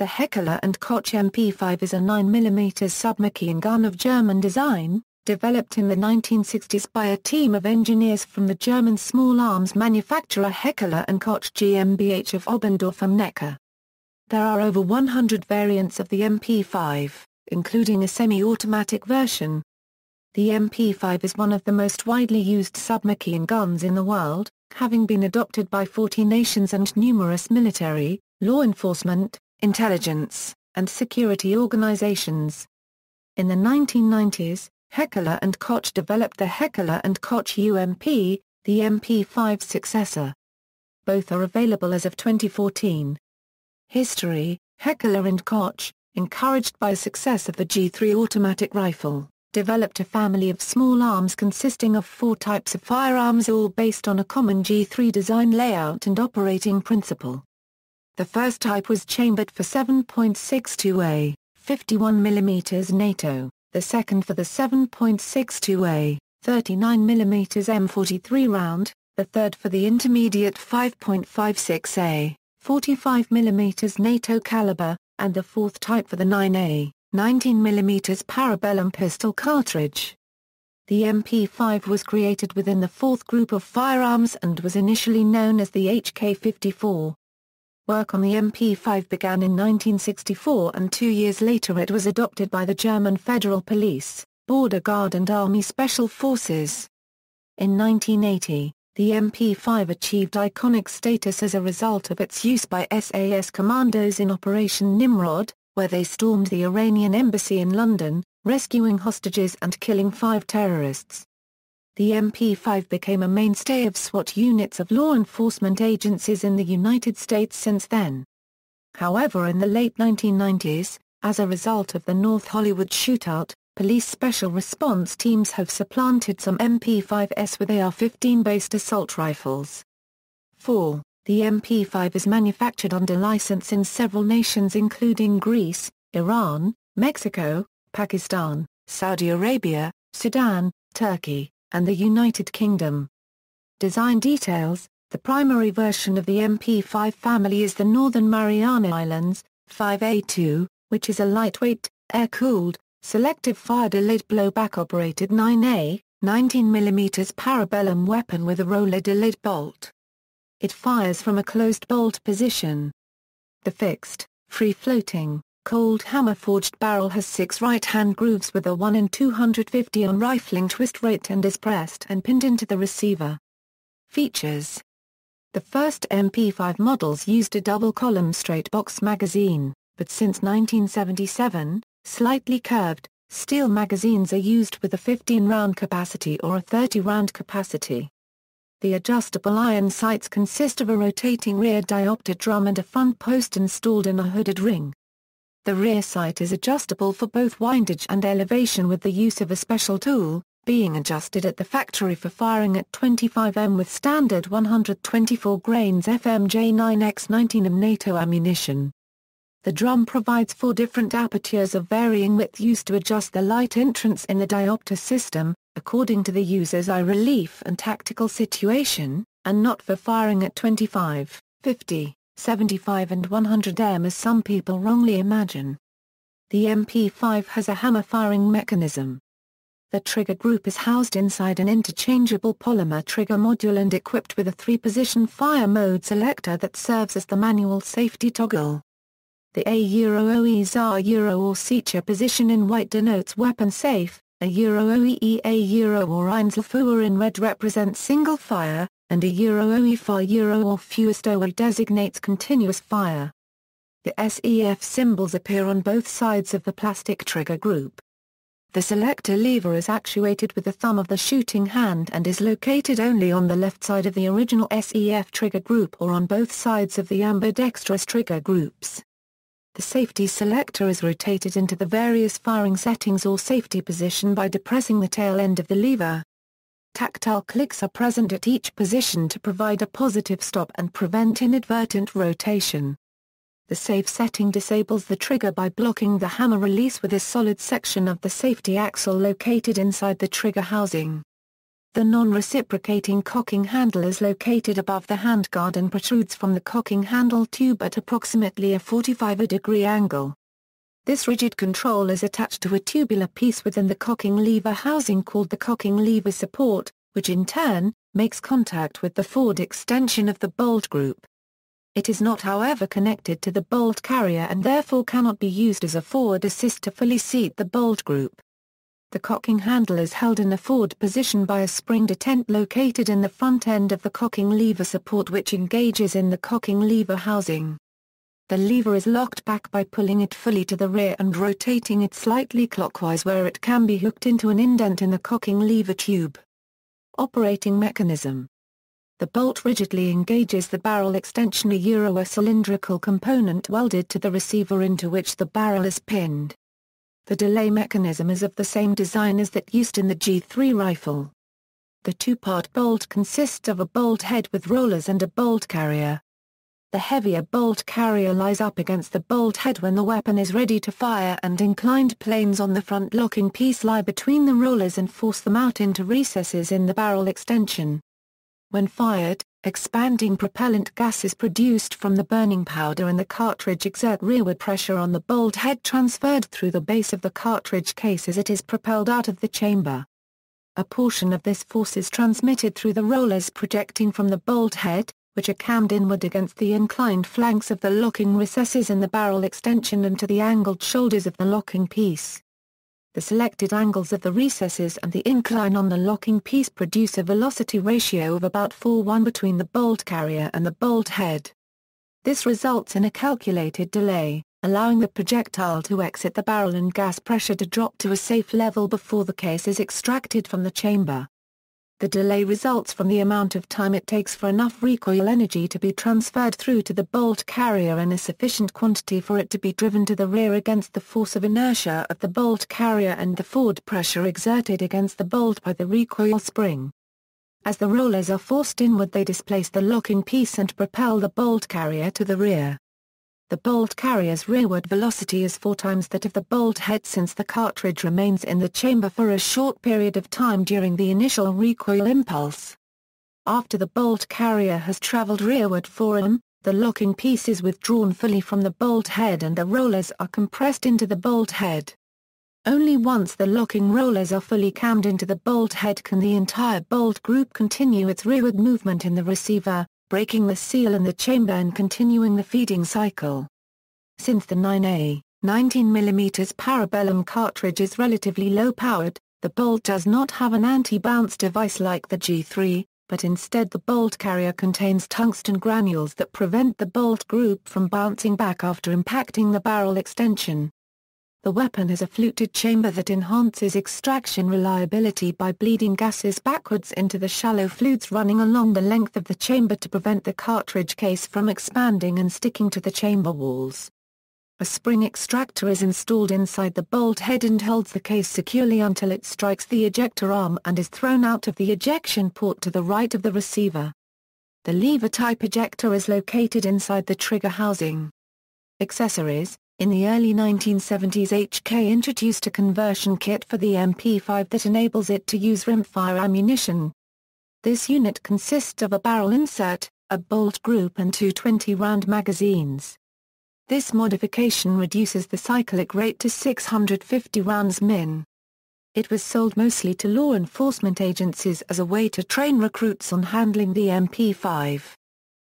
The Heckler & Koch MP5 is a 9mm submachine gun of German design, developed in the 1960s by a team of engineers from the German small arms manufacturer Heckler & Koch GmbH of Oberndorf am Neckar. There are over 100 variants of the MP5, including a semi-automatic version. The MP5 is one of the most widely used submachine guns in the world, having been adopted by 40 nations and numerous military, law enforcement, intelligence, and security organizations. In the 1990s, Heckler and Koch developed the Heckler and Koch UMP, the MP5 successor. Both are available as of 2014. History Heckler and Koch, encouraged by success of the G3 automatic rifle, developed a family of small arms consisting of four types of firearms all based on a common G3 design layout and operating principle. The first type was chambered for 7.62A, 51 mm NATO, the second for the 7.62A, 39 mm M43 round, the third for the intermediate 5.56A, 45 mm NATO caliber, and the fourth type for the 9A, 19 mm Parabellum pistol cartridge. The MP5 was created within the fourth group of firearms and was initially known as the HK54, Work on the MP5 began in 1964 and two years later it was adopted by the German Federal Police, Border Guard and Army Special Forces. In 1980, the MP5 achieved iconic status as a result of its use by SAS commandos in Operation Nimrod, where they stormed the Iranian embassy in London, rescuing hostages and killing five terrorists the MP5 became a mainstay of SWAT units of law enforcement agencies in the United States since then. However in the late 1990s, as a result of the North Hollywood shootout, police special response teams have supplanted some MP5s with AR-15-based assault rifles. 4. The MP5 is manufactured under license in several nations including Greece, Iran, Mexico, Pakistan, Saudi Arabia, Sudan, Turkey, and the United Kingdom. Design details The primary version of the MP5 family is the Northern Mariana Islands, 5A2, which is a lightweight, air-cooled, selective fire delayed blowback operated 9A, 19mm parabellum weapon with a roller delayed bolt. It fires from a closed bolt position. The fixed, free-floating, Cold hammer forged barrel has six right-hand grooves with a 1 in 250 on rifling twist rate and is pressed and pinned into the receiver. Features The first MP5 models used a double-column straight box magazine, but since 1977, slightly curved, steel magazines are used with a 15-round capacity or a 30-round capacity. The adjustable iron sights consist of a rotating rear diopter drum and a front post installed in a hooded ring. The rear sight is adjustable for both windage and elevation with the use of a special tool, being adjusted at the factory for firing at 25M with standard 124 grains FMJ9X19 of NATO ammunition. The drum provides four different apertures of varying width used to adjust the light entrance in the diopter system, according to the user's eye relief and tactical situation, and not for firing at 25, 50, 75 and 100M as some people wrongly imagine. The MP5 has a hammer-firing mechanism. The trigger group is housed inside an interchangeable polymer trigger module and equipped with a three-position fire mode selector that serves as the manual safety toggle. The A Euro OEs R Euro or Secha position in white denotes weapon safe, a Euro OE A Euro or Einzelfuhr in red represents single fire, and a Euro OEFI Euro or FUESTOA designates continuous fire. The SEF symbols appear on both sides of the plastic trigger group. The selector lever is actuated with the thumb of the shooting hand and is located only on the left side of the original SEF trigger group or on both sides of the ambidextrous trigger groups. The safety selector is rotated into the various firing settings or safety position by depressing the tail end of the lever. Tactile clicks are present at each position to provide a positive stop and prevent inadvertent rotation. The safe setting disables the trigger by blocking the hammer release with a solid section of the safety axle located inside the trigger housing. The non-reciprocating cocking handle is located above the handguard and protrudes from the cocking handle tube at approximately a 45 degree angle. This rigid control is attached to a tubular piece within the cocking lever housing called the cocking lever support, which in turn, makes contact with the forward extension of the bolt group. It is not however connected to the bolt carrier and therefore cannot be used as a forward assist to fully seat the bolt group. The cocking handle is held in a forward position by a spring detent located in the front end of the cocking lever support which engages in the cocking lever housing. The lever is locked back by pulling it fully to the rear and rotating it slightly clockwise where it can be hooked into an indent in the cocking lever tube. Operating mechanism The bolt rigidly engages the barrel extension a Euro a cylindrical component welded to the receiver into which the barrel is pinned. The delay mechanism is of the same design as that used in the G3 rifle. The two-part bolt consists of a bolt head with rollers and a bolt carrier. The heavier bolt carrier lies up against the bolt head when the weapon is ready to fire and inclined planes on the front locking piece lie between the rollers and force them out into recesses in the barrel extension. When fired, expanding propellant gas is produced from the burning powder and the cartridge exert rearward pressure on the bolt head transferred through the base of the cartridge case as it is propelled out of the chamber. A portion of this force is transmitted through the rollers projecting from the bolt head, which are cammed inward against the inclined flanks of the locking recesses in the barrel extension and to the angled shoulders of the locking piece. The selected angles of the recesses and the incline on the locking piece produce a velocity ratio of about 4-1 between the bolt carrier and the bolt head. This results in a calculated delay, allowing the projectile to exit the barrel and gas pressure to drop to a safe level before the case is extracted from the chamber. The delay results from the amount of time it takes for enough recoil energy to be transferred through to the bolt carrier in a sufficient quantity for it to be driven to the rear against the force of inertia of the bolt carrier and the forward pressure exerted against the bolt by the recoil spring. As the rollers are forced inward they displace the locking piece and propel the bolt carrier to the rear the bolt carrier's rearward velocity is four times that of the bolt head since the cartridge remains in the chamber for a short period of time during the initial recoil impulse. After the bolt carrier has traveled rearward 4m, the locking piece is withdrawn fully from the bolt head and the rollers are compressed into the bolt head. Only once the locking rollers are fully cammed into the bolt head can the entire bolt group continue its rearward movement in the receiver, breaking the seal in the chamber and continuing the feeding cycle. Since the 9A, 19mm parabellum cartridge is relatively low-powered, the Bolt does not have an anti-bounce device like the G3, but instead the Bolt carrier contains tungsten granules that prevent the Bolt group from bouncing back after impacting the barrel extension. The weapon has a fluted chamber that enhances extraction reliability by bleeding gases backwards into the shallow flutes running along the length of the chamber to prevent the cartridge case from expanding and sticking to the chamber walls. A spring extractor is installed inside the bolt head and holds the case securely until it strikes the ejector arm and is thrown out of the ejection port to the right of the receiver. The lever-type ejector is located inside the trigger housing. Accessories in the early 1970s HK introduced a conversion kit for the MP5 that enables it to use rimfire ammunition. This unit consists of a barrel insert, a bolt group and two 20-round magazines. This modification reduces the cyclic rate to 650 rounds min. It was sold mostly to law enforcement agencies as a way to train recruits on handling the MP5.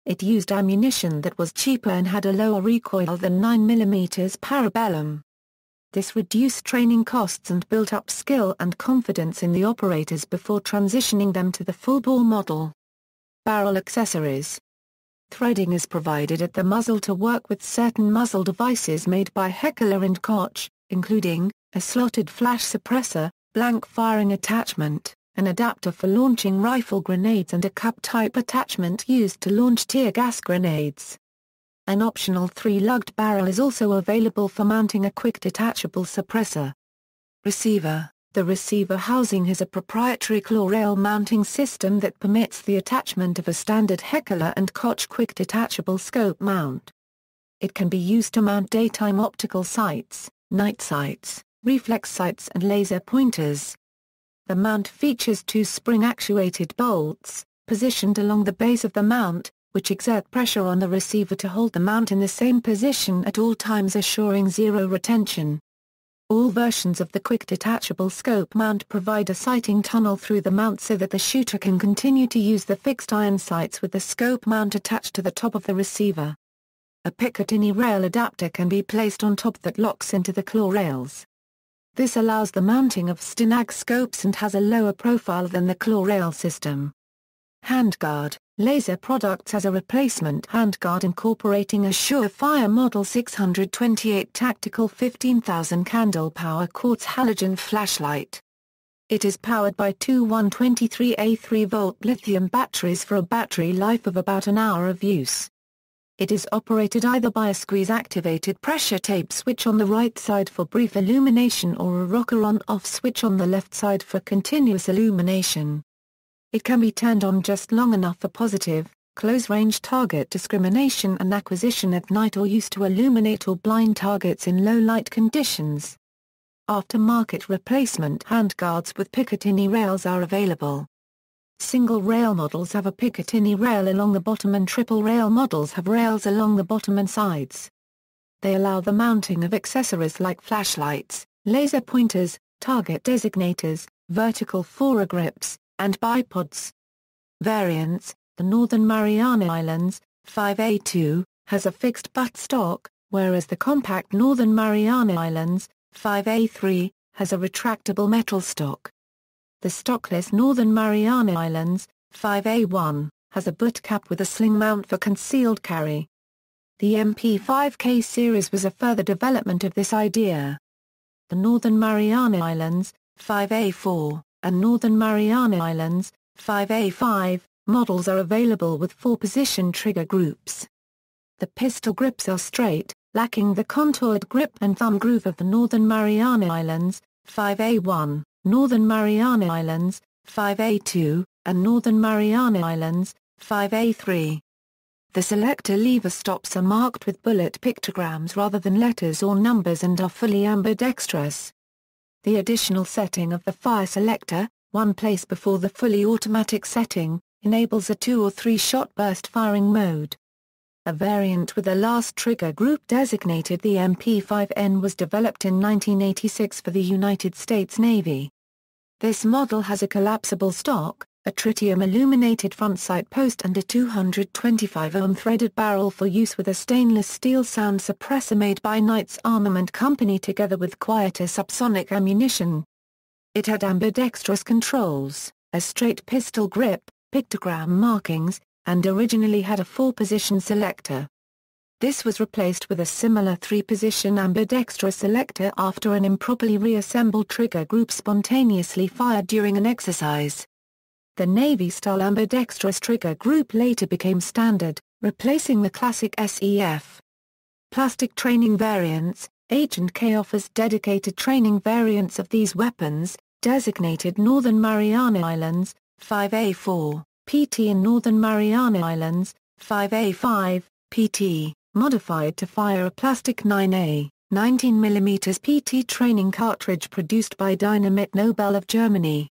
It used ammunition that was cheaper and had a lower recoil than 9mm Parabellum. This reduced training costs and built up skill and confidence in the operators before transitioning them to the full-bore model. Barrel accessories Threading is provided at the muzzle to work with certain muzzle devices made by Heckler & Koch, including, a slotted flash suppressor, blank firing attachment, an adapter for launching rifle grenades and a cup-type attachment used to launch tear gas grenades. An optional three-lugged barrel is also available for mounting a quick detachable suppressor. Receiver The receiver housing has a proprietary claw rail mounting system that permits the attachment of a standard Heckler & Koch quick detachable scope mount. It can be used to mount daytime optical sights, night sights, reflex sights and laser pointers. The mount features two spring-actuated bolts, positioned along the base of the mount, which exert pressure on the receiver to hold the mount in the same position at all times assuring zero retention. All versions of the quick detachable scope mount provide a sighting tunnel through the mount so that the shooter can continue to use the fixed iron sights with the scope mount attached to the top of the receiver. A Picatinny rail adapter can be placed on top that locks into the claw rails. This allows the mounting of stenag scopes and has a lower profile than the claw rail system. Handguard Laser Products has a replacement handguard incorporating a Surefire Model 628 tactical 15,000 candle power quartz halogen flashlight. It is powered by two 123A3 volt lithium batteries for a battery life of about an hour of use. It is operated either by a squeeze-activated pressure tape switch on the right side for brief illumination or a rocker on-off switch on the left side for continuous illumination. It can be turned on just long enough for positive, close-range target discrimination and acquisition at night or used to illuminate or blind targets in low-light conditions. Aftermarket replacement handguards with Picatinny rails are available. Single rail models have a Picatinny rail along the bottom and triple rail models have rails along the bottom and sides. They allow the mounting of accessories like flashlights, laser pointers, target designators, vertical foregrips, and bipods. Variants, the Northern Mariana Islands, 5A2, has a fixed butt stock, whereas the compact Northern Mariana Islands, 5A3, has a retractable metal stock. The stockless Northern Mariana Islands, 5A1, has a butt cap with a sling mount for concealed carry. The MP5K series was a further development of this idea. The Northern Mariana Islands, 5A4, and Northern Mariana Islands, 5A5, models are available with four-position trigger groups. The pistol grips are straight, lacking the contoured grip and thumb groove of the Northern Mariana Islands, 5A1, Northern Mariana Islands, 5A2, and Northern Mariana Islands, 5A3. The selector lever stops are marked with bullet pictograms rather than letters or numbers and are fully ambidextrous. The additional setting of the fire selector, one place before the fully automatic setting, enables a two or three shot burst firing mode. A variant with a last trigger group designated the MP5N was developed in 1986 for the United States Navy. This model has a collapsible stock, a tritium-illuminated front sight post and a 225-ohm threaded barrel for use with a stainless steel sound suppressor made by Knight's Armament Company together with quieter subsonic ammunition. It had ambidextrous controls, a straight pistol grip, pictogram markings, and originally had a four-position selector. This was replaced with a similar three-position ambidextrous selector after an improperly reassembled trigger group spontaneously fired during an exercise. The Navy-style ambidextrous trigger group later became standard, replacing the classic SEF. Plastic training variants, H&K offers dedicated training variants of these weapons, designated Northern Mariana Islands, 5A4. PT in Northern Mariana Islands, 5A5, PT, modified to fire a plastic 9A, 19 mm PT training cartridge produced by Dynamit Nobel of Germany.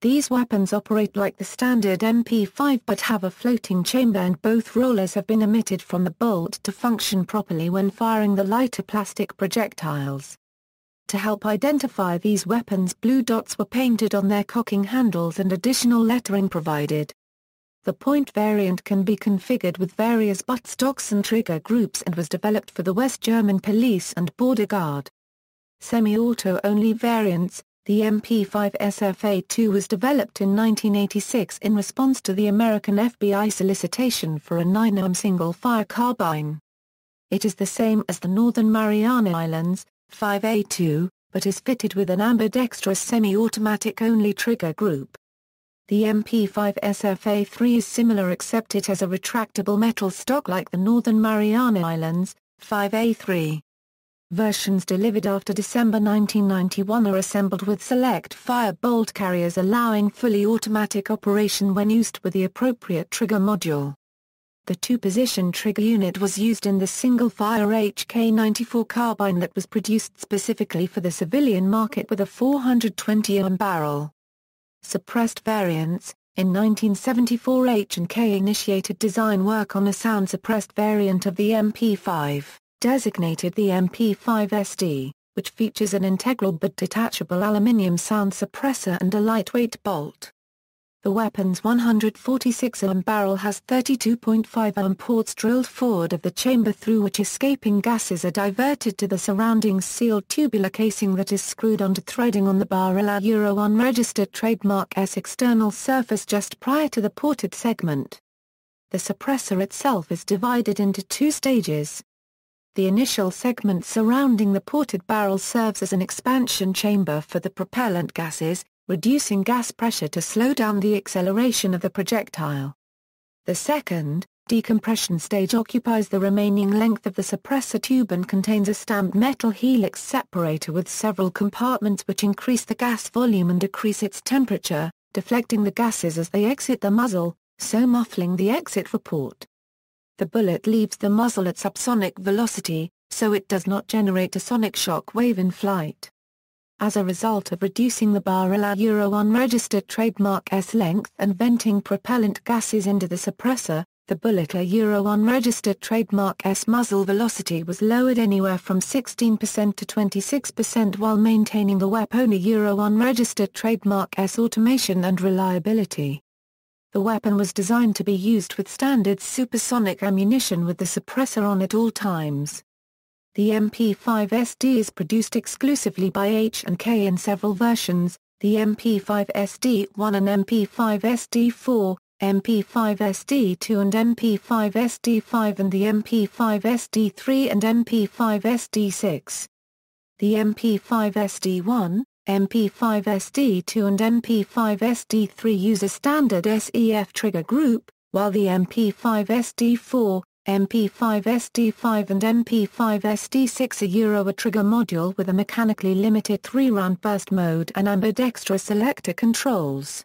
These weapons operate like the standard MP5 but have a floating chamber and both rollers have been omitted from the bolt to function properly when firing the lighter plastic projectiles. To help identify these weapons blue dots were painted on their cocking handles and additional lettering provided. The point variant can be configured with various buttstocks and trigger groups and was developed for the West German police and border guard. Semi-auto only variants, the MP5 SFA-2 was developed in 1986 in response to the American FBI solicitation for a 9-arm single-fire carbine. It is the same as the Northern Mariana Islands, 5A2, but is fitted with an ambidextrous semi-automatic only trigger group. The MP5 SFA3 is similar except it has a retractable metal stock like the Northern Mariana Islands, 5A3. Versions delivered after December 1991 are assembled with select fire bolt carriers allowing fully automatic operation when used with the appropriate trigger module. The two-position trigger unit was used in the single-fire HK94 carbine that was produced specifically for the civilian market with a 420mm barrel. Suppressed variants In 1974 H&K initiated design work on a sound-suppressed variant of the MP5, designated the MP5SD, which features an integral but detachable aluminium sound suppressor and a lightweight bolt. The weapon's 146 mm barrel has 32.5 mm ports drilled forward of the chamber through which escaping gases are diverted to the surrounding sealed tubular casing that is screwed onto threading on the barrel at Euro 1 registered trademark S external surface just prior to the ported segment. The suppressor itself is divided into two stages. The initial segment surrounding the ported barrel serves as an expansion chamber for the propellant gases, reducing gas pressure to slow down the acceleration of the projectile. The second, decompression stage occupies the remaining length of the suppressor tube and contains a stamped metal helix separator with several compartments which increase the gas volume and decrease its temperature, deflecting the gases as they exit the muzzle, so muffling the exit report. The bullet leaves the muzzle at subsonic velocity, so it does not generate a sonic shock wave in flight as a result of reducing the Barilla Euro 1 registered trademark S length and venting propellant gases into the suppressor, the Bullitter Euro 1 registered trademark S muzzle velocity was lowered anywhere from 16% to 26% while maintaining the Wepona Euro 1 registered trademark S automation and reliability. The weapon was designed to be used with standard supersonic ammunition with the suppressor on at all times. The MP5SD is produced exclusively by H&K in several versions, the MP5SD1 and MP5SD4, MP5SD2 and MP5SD5 and the MP5SD3 and MP5SD6. The MP5SD1, MP5SD2 and MP5SD3 use a standard SEF trigger group, while the MP5SD4, MP5 SD5 and MP5 SD6 a Euro a trigger module with a mechanically limited 3-round burst mode and ambidextrous selector controls.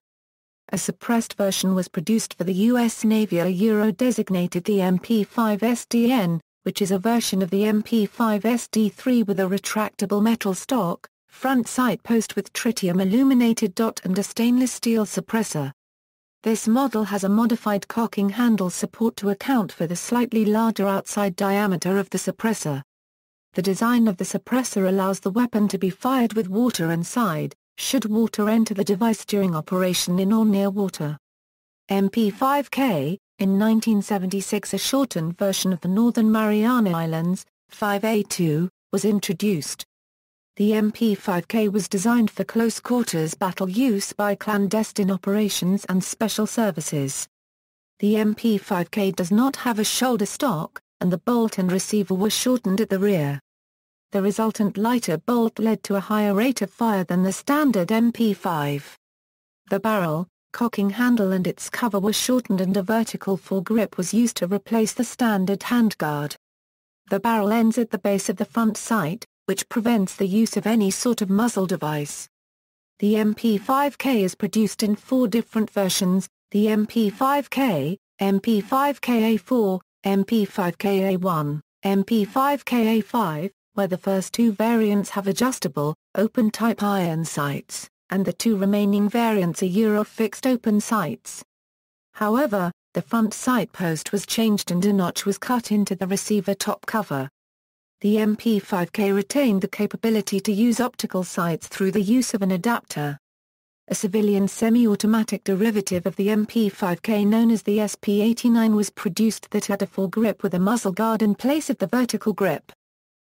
A suppressed version was produced for the U.S. Navy a Euro designated the MP5 SDN, which is a version of the MP5 SD3 with a retractable metal stock, front sight post with tritium illuminated dot and a stainless steel suppressor. This model has a modified cocking handle support to account for the slightly larger outside diameter of the suppressor. The design of the suppressor allows the weapon to be fired with water inside, should water enter the device during operation in or near water. MP5K, in 1976 a shortened version of the Northern Mariana Islands, 5A2, was introduced, the MP5K was designed for close-quarters battle use by clandestine operations and special services. The MP5K does not have a shoulder stock, and the bolt and receiver were shortened at the rear. The resultant lighter bolt led to a higher rate of fire than the standard MP5. The barrel, cocking handle and its cover were shortened and a vertical foregrip was used to replace the standard handguard. The barrel ends at the base of the front sight, which prevents the use of any sort of muzzle device. The MP5K is produced in four different versions, the MP5K, MP5KA4, MP5KA1, MP5KA5, where the first two variants have adjustable, open-type iron sights, and the two remaining variants are Euro-fixed open sights. However, the front sight post was changed and a notch was cut into the receiver top cover. The MP5K retained the capability to use optical sights through the use of an adapter. A civilian semi-automatic derivative of the MP5K known as the SP89 was produced that had a full grip with a muzzle guard in place of the vertical grip.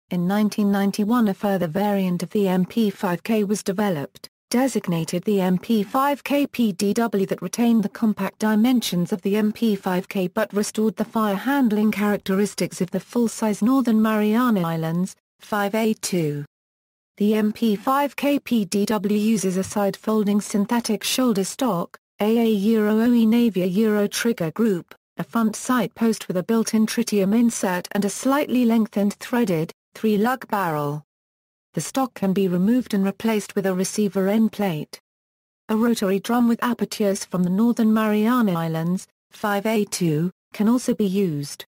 In 1991 a further variant of the MP5K was developed designated the MP5K PDW that retained the compact dimensions of the MP5K but restored the fire handling characteristics of the full-size Northern Mariana Islands, 5A2. The MP5K PDW uses a side-folding synthetic shoulder stock, aa Euro oe Navia Euro trigger group, a front sight post with a built-in tritium insert and a slightly lengthened threaded, three-lug barrel the stock can be removed and replaced with a receiver end plate. A rotary drum with apertures from the northern Mariana Islands, 5A2, can also be used.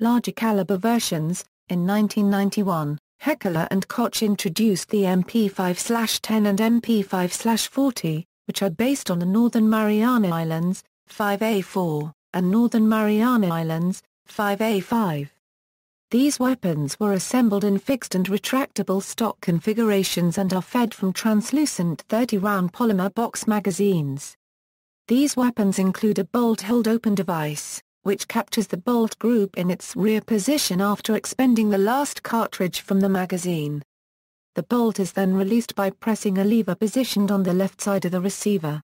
Larger caliber versions, in 1991, Heckler and Koch introduced the MP5-10 and MP5-40, which are based on the Northern Mariana Islands, 5A4, and Northern Mariana Islands, 5A5. These weapons were assembled in fixed and retractable stock configurations and are fed from translucent 30-round polymer box magazines. These weapons include a bolt hold-open device, which captures the bolt group in its rear position after expending the last cartridge from the magazine. The bolt is then released by pressing a lever positioned on the left side of the receiver.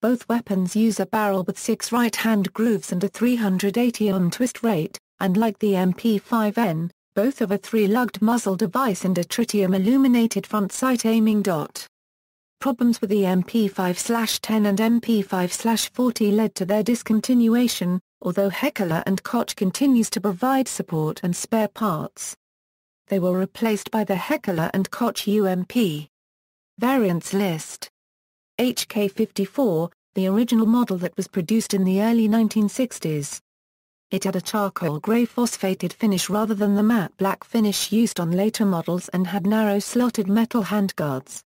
Both weapons use a barrel with six right-hand grooves and a 380 on twist rate, and like the MP5N, both have a three-lugged muzzle device and a tritium-illuminated front sight aiming dot. Problems with the MP5-10 and MP5-40 led to their discontinuation, although Heckler & Koch continues to provide support and spare parts. They were replaced by the Heckler & Koch UMP. Variants list HK54, the original model that was produced in the early 1960s. It had a charcoal grey phosphated finish rather than the matte black finish used on later models and had narrow slotted metal handguards.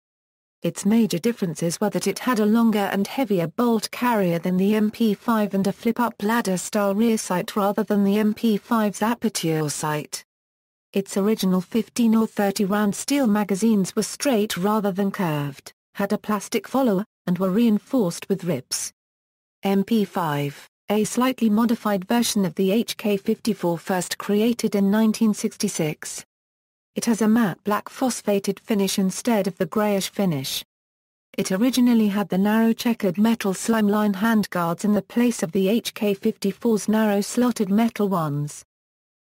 Its major differences were that it had a longer and heavier bolt carrier than the MP5 and a flip-up ladder-style rear sight rather than the MP5's aperture sight. Its original 15 or 30 round steel magazines were straight rather than curved, had a plastic follower, and were reinforced with rips. MP5 a slightly modified version of the HK54 first created in 1966. It has a matte black phosphated finish instead of the grayish finish. It originally had the narrow checkered metal slimline handguards in the place of the HK54's narrow slotted metal ones.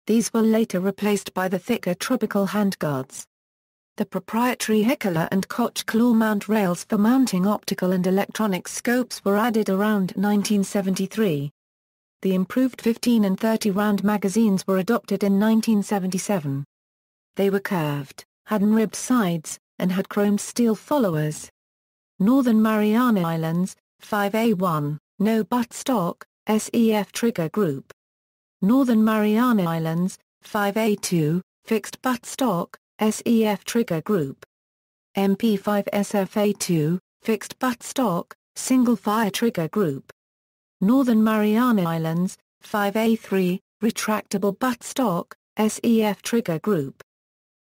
These were later replaced by the thicker tropical handguards. The proprietary Heckler and Koch claw mount rails for mounting optical and electronic scopes were added around 1973. The improved 15 and 30 round magazines were adopted in 1977. They were curved, had ribbed sides, and had chromed steel followers. Northern Mariana Islands, 5A1, no buttstock, SEF trigger group. Northern Mariana Islands, 5A2, fixed buttstock. SEF trigger group. MP5 SFA2, fixed butt stock, single fire trigger group. Northern Mariana Islands, 5A3, retractable butt stock, SEF trigger group.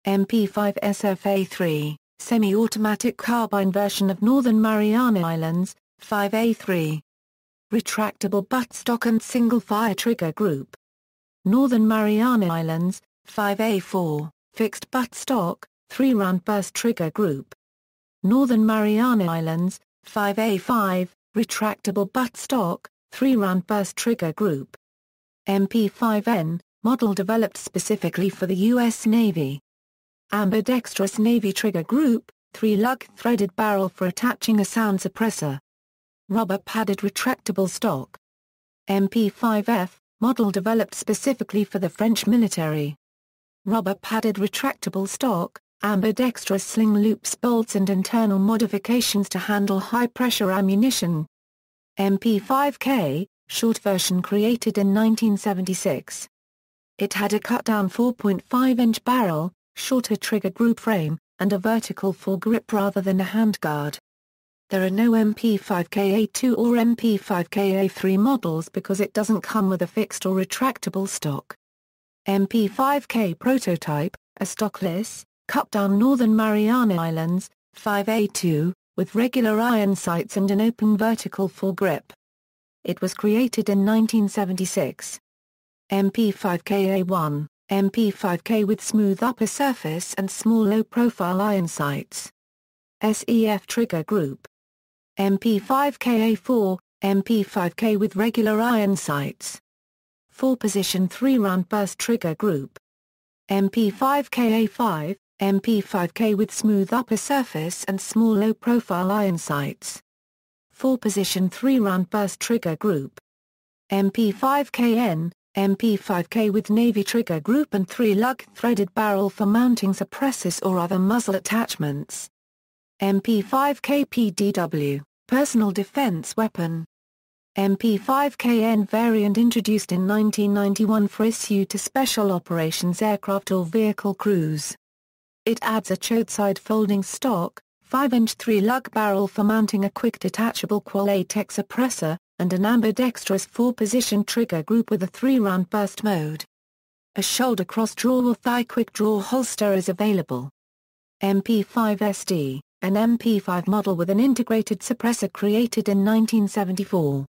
MP5 SFA3, semi-automatic carbine version of Northern Mariana Islands, 5A3. Retractable buttstock and single fire trigger group. Northern Mariana Islands, 5A4, fixed butt stock, 3-round burst trigger group. Northern Mariana Islands, 5A5, retractable butt stock, 3-round burst trigger group. MP5N, model developed specifically for the U.S. Navy. Ambidextrous Navy trigger group, 3-lug threaded barrel for attaching a sound suppressor. Rubber padded retractable stock. MP5F, model developed specifically for the French military rubber-padded retractable stock, ambidextrous sling loops bolts and internal modifications to handle high-pressure ammunition. MP5K, short version created in 1976. It had a cut-down 4.5-inch barrel, shorter trigger group frame, and a vertical foregrip rather than a handguard. There are no MP5KA2 or MP5KA3 models because it doesn't come with a fixed or retractable stock. MP5K prototype, a stockless, cut down northern Mariana Islands, 5A2, with regular iron sights and an open vertical foregrip. It was created in 1976. MP5KA1, MP5K with smooth upper surface and small low-profile iron sights. SEF trigger group. MP5KA4, MP5K with regular iron sights. 4 position 3-round burst trigger group. MP5KA5, MP5K with smooth upper surface and small low-profile iron sights. 4 position 3-round burst trigger group. MP5KN, MP5K with navy trigger group and 3-lug threaded barrel for mounting suppressors or other muzzle attachments. mp 5 kpdw personal defense weapon. MP5KN variant introduced in 1991 for issue to Special Operations aircraft or vehicle crews. It adds a side folding stock, 5-inch 3-lug barrel for mounting a quick detachable Qualatex suppressor, and an ambidextrous 4-position trigger group with a 3-round burst mode. A shoulder cross-draw or thigh quick-draw holster is available. MP5SD, an MP5 model with an integrated suppressor created in 1974.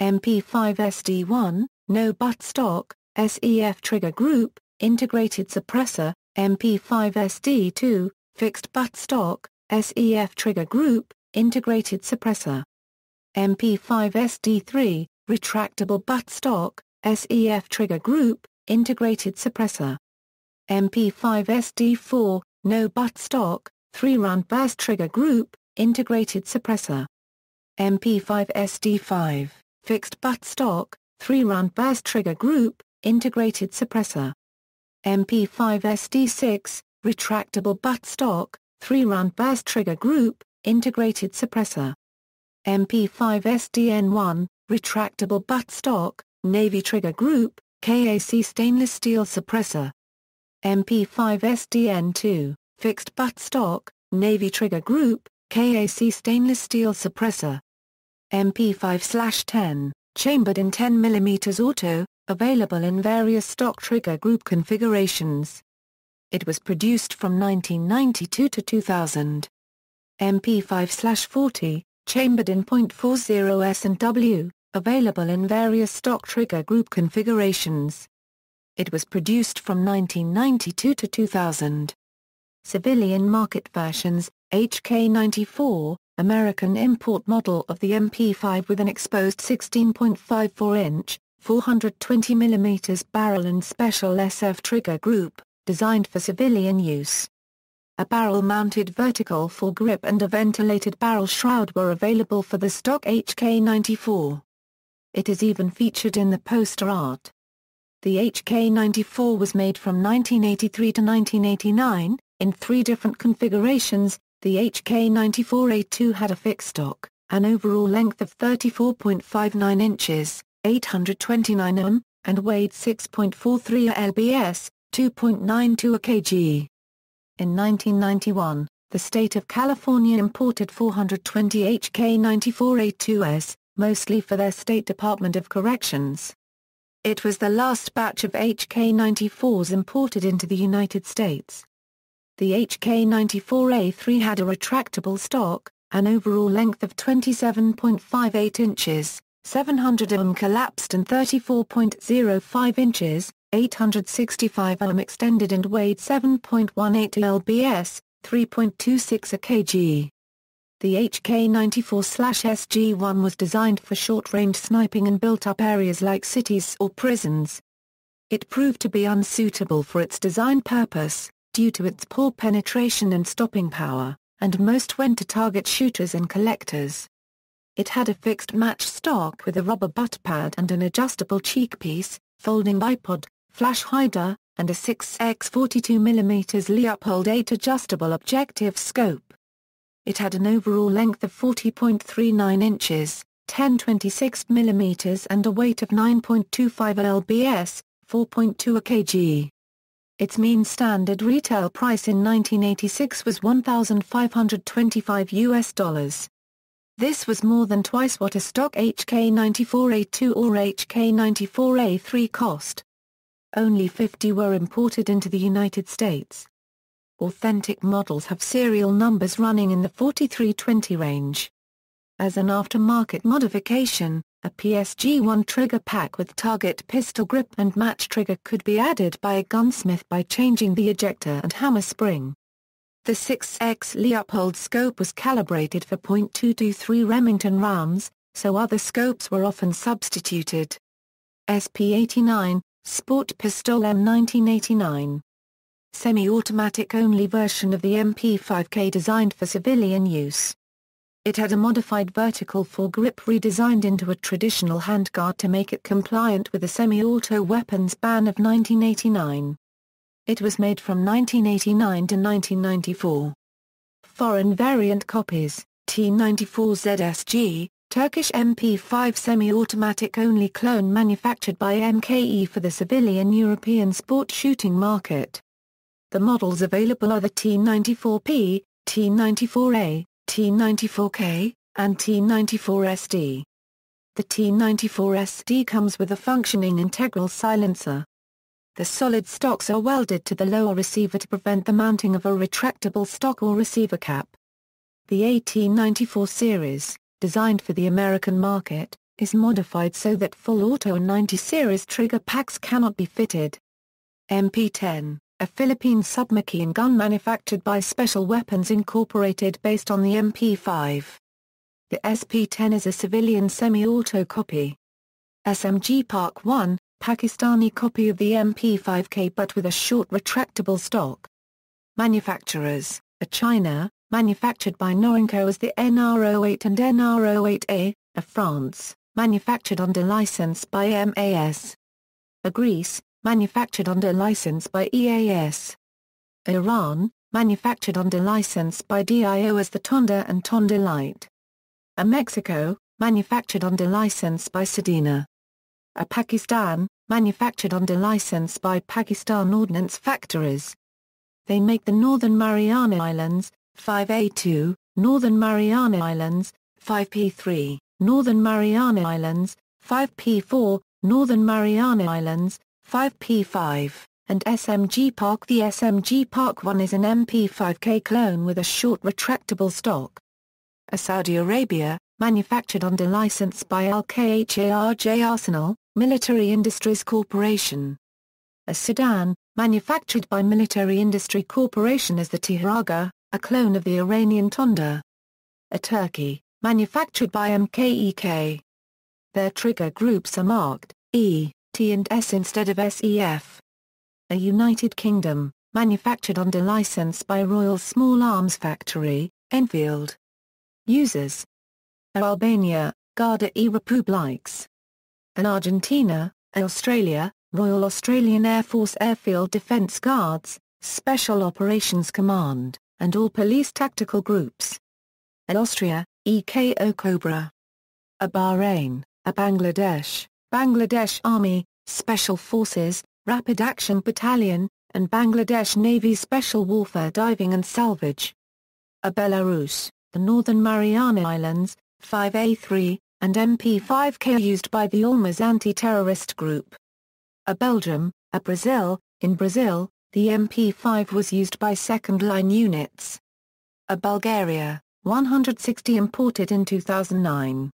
MP5 SD1, no butt stock, SEF trigger group, integrated suppressor, MP5 SD2, fixed butt stock, SEF trigger group, integrated suppressor. MP5 SD3, retractable butt stock, SEF trigger group, integrated suppressor. MP5 SD4, no butt stock, 3-round burst trigger group, integrated suppressor. MP5 SD5 fixed butt stock, three-round burst trigger group, integrated suppressor. MP5 SD6, retractable butt stock, three-round burst trigger group, integrated suppressor. MP5 SDN1, retractable butt stock, navy trigger group, KAC stainless steel suppressor. MP5 SDN2, fixed butt stock, navy trigger group, KAC stainless steel suppressor. MP5-10, chambered in 10 mm auto, available in various stock trigger group configurations. It was produced from 1992 to 2000. MP5-40, chambered in .40 S and W, available in various stock trigger group configurations. It was produced from 1992 to 2000. Civilian market versions, HK94, American import model of the MP5 with an exposed 16.54-inch, 420mm barrel and special SF trigger group, designed for civilian use. A barrel-mounted vertical foregrip and a ventilated barrel shroud were available for the stock HK94. It is even featured in the poster art. The HK94 was made from 1983 to 1989, in three different configurations, the HK94A2 had a fixed stock, an overall length of 34.59 inches, 829 mm), and weighed 6.43 lbs, 2.92 kg. In 1991, the state of California imported 420 HK94A2s, mostly for their State Department of Corrections. It was the last batch of HK94s imported into the United States. The HK94A3 had a retractable stock, an overall length of 27.58 inches, 700 mm collapsed and 34.05 inches, 865 mm extended and weighed 7.18 lbs, 3.26 kg. The HK94-SG1 was designed for short-range sniping in built-up areas like cities or prisons. It proved to be unsuitable for its design purpose, due to its poor penetration and stopping power, and most went to target shooters and collectors. It had a fixed match stock with a rubber butt pad and an adjustable cheek piece, folding bipod, flash hider, and a 6x 42mm Leopold 8 adjustable objective scope. It had an overall length of 40.39 inches, 1026mm and a weight of 9.25 lbs, 4.2 kg. Its mean standard retail price in 1986 was 1,525 US dollars. This was more than twice what a stock HK94A2 or HK94A3 cost. Only 50 were imported into the United States. Authentic models have serial numbers running in the 4320 range. As an aftermarket modification, a PSG-1 trigger pack with target pistol grip and match trigger could be added by a gunsmith by changing the ejector and hammer spring. The 6X Leopold scope was calibrated for .223 Remington rounds, so other scopes were often substituted. SP-89, Sport Pistol M1989 Semi-automatic only version of the MP5K designed for civilian use. It had a modified vertical foregrip redesigned into a traditional handguard to make it compliant with the semi-auto weapons ban of 1989. It was made from 1989 to 1994. Foreign variant copies, T-94ZSG, Turkish MP5 semi-automatic only clone manufactured by MKE for the civilian European sport shooting market. The models available are the T-94P, T-94A, T94K, and T94SD. The T94SD comes with a functioning integral silencer. The solid stocks are welded to the lower receiver to prevent the mounting of a retractable stock or receiver cap. The AT94 series, designed for the American market, is modified so that full auto and 90 series trigger packs cannot be fitted. MP10 a Philippine submachine gun manufactured by Special Weapons Incorporated based on the MP5. The SP-10 is a civilian semi-auto copy. SMG Park 1, Pakistani copy of the MP5K but with a short retractable stock. Manufacturers, a China, manufactured by Norinco as the NR08 and NR08A, a France, manufactured under license by MAS. A Greece, manufactured under license by EAS. Iran, manufactured under license by DIO as the Tonda and Tonda Light. A Mexico, manufactured under license by Sedina. A Pakistan, manufactured under license by Pakistan Ordnance Factories. They make the Northern Mariana Islands, 5A2, Northern Mariana Islands, 5P3, Northern Mariana Islands, 5P4, Northern Mariana Islands, 5P5, and SMG Park. The SMG Park 1 is an MP5K clone with a short retractable stock. A Saudi Arabia, manufactured under license by LKHARJ Arsenal, Military Industries Corporation. A sedan, manufactured by Military Industry Corporation is the Tihraga, a clone of the Iranian Tonda. A turkey, manufactured by MKEK. Their trigger groups are marked E, T and S instead of SEF. A United Kingdom, manufactured under license by Royal Small Arms Factory, Enfield. Users. A Albania, Garda e Republiques. An Argentina, Australia, Royal Australian Air Force Airfield Defence Guards, Special Operations Command, and all police tactical groups. An Austria, EKO Cobra. A Bahrain, a Bangladesh, Bangladesh Army, Special Forces, Rapid Action Battalion, and Bangladesh Navy Special Warfare Diving and Salvage. A Belarus, the Northern Mariana Islands, 5A3, and MP5K are used by the Olmaz anti-terrorist group. A Belgium, a Brazil, in Brazil, the MP5 was used by second-line units. A Bulgaria, 160 imported in 2009.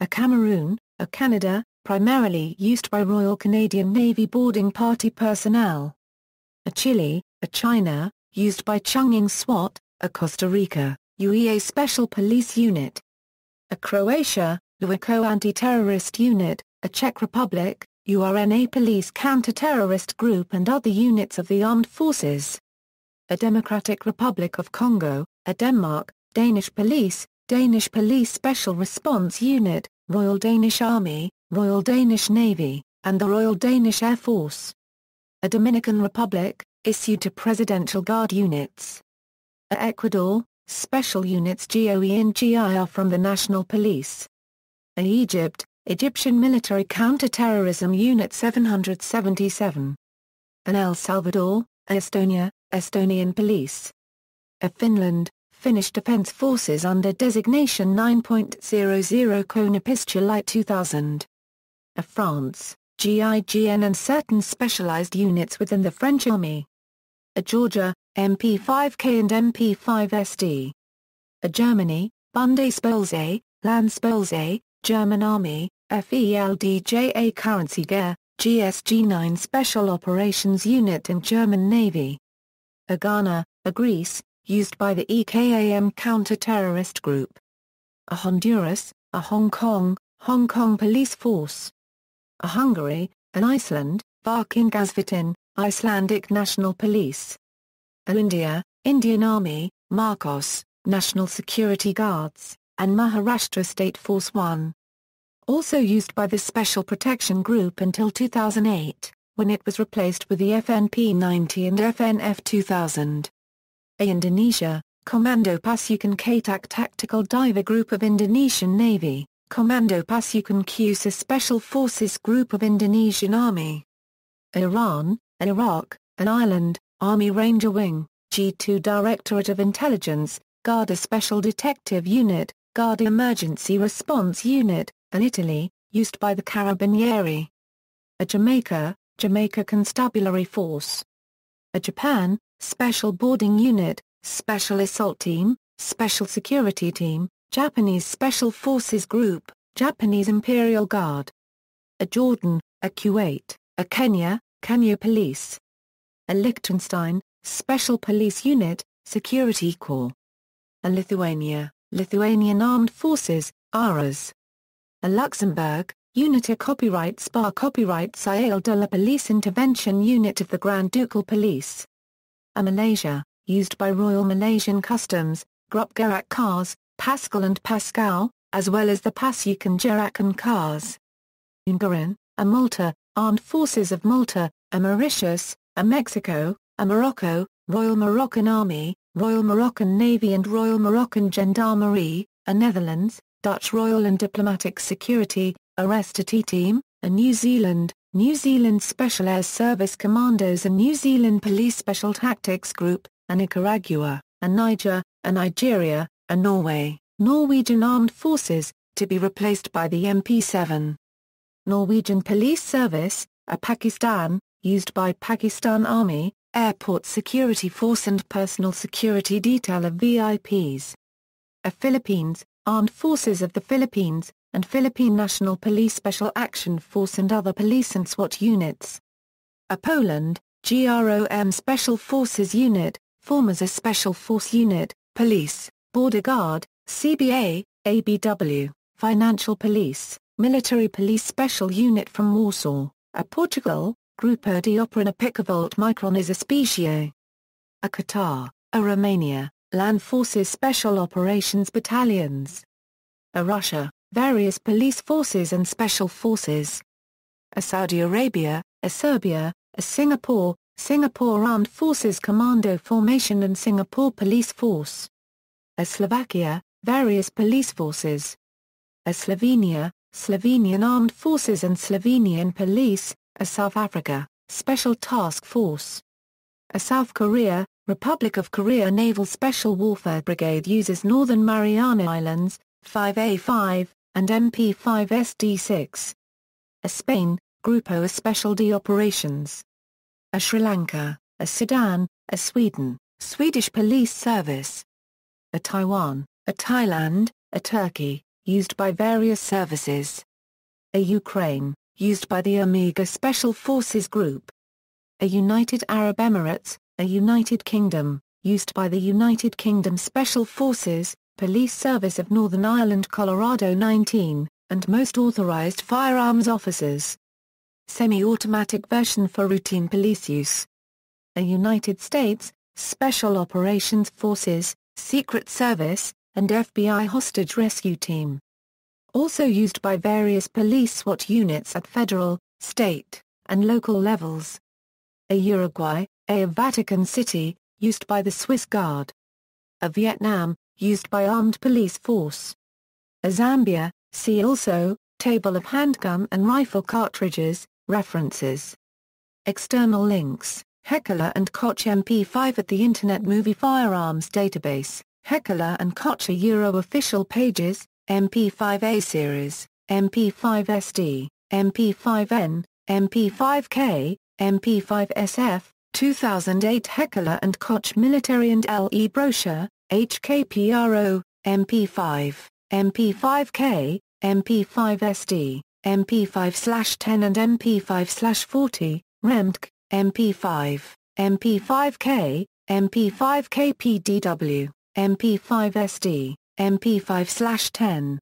A Cameroon, a Canada, primarily used by Royal Canadian Navy boarding party personnel. A Chile, a China, used by Chunging SWAT, a Costa Rica, UEA Special Police Unit. A Croatia, Luako Anti-Terrorist Unit, a Czech Republic, URNA Police Counter-Terrorist Group and other units of the armed forces. A Democratic Republic of Congo, a Denmark, Danish Police, Danish Police Special Response Unit, Royal Danish Army, Royal Danish Navy, and the Royal Danish Air Force. A Dominican Republic, issued to Presidential Guard units. A Ecuador, special units GOE and GIR from the National Police. A Egypt, Egyptian Military Counterterrorism Unit 777. An El Salvador, Estonia, Estonian Police. A Finland, Finnish Defence Forces under designation 9.00 Konepistola 2000 of France, GIGN and certain specialized units within the French Army. A Georgia, MP5K and MP5SD. A Germany, Bundespolizei, Landspolizei, German Army, FELDJA gear, GSG-9 Special Operations Unit in German Navy. A Ghana, a Greece, used by the EKAM counter-terrorist group. A Honduras, a Hong Kong, Hong Kong Police Force a Hungary, an Iceland, Barkingasvitin, Icelandic National Police. Al India, Indian Army, Marcos, National Security Guards, and Maharashtra State Force 1. Also used by the Special Protection Group until 2008, when it was replaced with the FNP 90 and FNF 2000. A Indonesia, Commando Pasukan Katak Tactical Diver Group of Indonesian Navy. Commando Pasukan Qusa Special Forces Group of Indonesian Army. Iran, Iraq, an island, Army Ranger Wing, G2 Directorate of Intelligence, Garda Special Detective Unit, Garda Emergency Response Unit, an Italy, used by the Carabinieri. A Jamaica, Jamaica Constabulary Force. A Japan, Special Boarding Unit, Special Assault Team, Special Security Team, Japanese Special Forces Group, Japanese Imperial Guard. A Jordan, a Kuwait, a Kenya, Kenya Police. A Liechtenstein, Special Police Unit, Security Corps. A Lithuania, Lithuanian Armed Forces, ARAS. A Luxembourg, Unita Copyright SPA Copyright Sail de la Police Intervention Unit of the Grand Ducal Police. A Malaysia, used by Royal Malaysian Customs, Grup Gerak Cars, Pascal and Pascal, as well as the and Jerakan Cars, Ungaran, a Malta, Armed Forces of Malta, a Mauritius, a Mexico, a Morocco, Royal Moroccan Army, Royal Moroccan Navy and Royal Moroccan Gendarmerie, a Netherlands, Dutch Royal and Diplomatic Security, a Team, a New Zealand, New Zealand Special Air Service Commandos and New Zealand Police Special Tactics Group, a Nicaragua, a Niger, a Nigeria, and Norway, Norwegian Armed Forces, to be replaced by the MP7. Norwegian Police Service, a Pakistan, used by Pakistan Army, Airport Security Force and Personal Security Detail of VIPs. A Philippines, Armed Forces of the Philippines, and Philippine National Police Special Action Force and other police and SWAT units. A Poland, GROM Special Forces Unit, form as a Special Force Unit, Police, Border Guard, CBA, ABW, Financial Police, Military Police Special Unit from Warsaw, a Portugal, Grupo de Operina Picovolt Micron is a specie. A Qatar, a Romania, Land Forces Special Operations Battalions. A Russia, various police forces and special forces. A Saudi Arabia, a Serbia, a Singapore, Singapore Armed Forces Commando Formation and Singapore Police Force as Slovakia, various police forces. As Slovenia, Slovenian Armed Forces and Slovenian Police, as South Africa, Special Task Force. As South Korea, Republic of Korea Naval Special Warfare Brigade uses Northern Mariana Islands, 5A5, and MP5SD6. As Spain, Grupo Especial Special D Operations. As Sri Lanka, as Sudan, as Sweden, Swedish Police Service a Taiwan, a Thailand, a Turkey, used by various services. A Ukraine, used by the Omega Special Forces Group. A United Arab Emirates, a United Kingdom, used by the United Kingdom Special Forces, Police Service of Northern Ireland Colorado 19, and most authorized firearms officers. Semi-automatic version for routine police use. A United States, Special Operations Forces, Secret Service, and FBI hostage rescue team. Also used by various police SWAT units at federal, state, and local levels. A Uruguay, a Vatican City, used by the Swiss Guard. A Vietnam, used by armed police force. A Zambia, see also, table of handgun and rifle cartridges, references. External links Heckler & Koch MP5 at the Internet Movie Firearms Database, Heckler & Koch Euro official pages, MP5A series, MP5SD, MP5N, MP5K, MP5SF, 2008 Heckler & Koch Military and LE Brochure, HKPRO, MP5, MP5K, MP5SD, MP5-10 and MP5-40, REMDC, MP5, MP5K, MP5KPDW, MP5SD, MP5-10,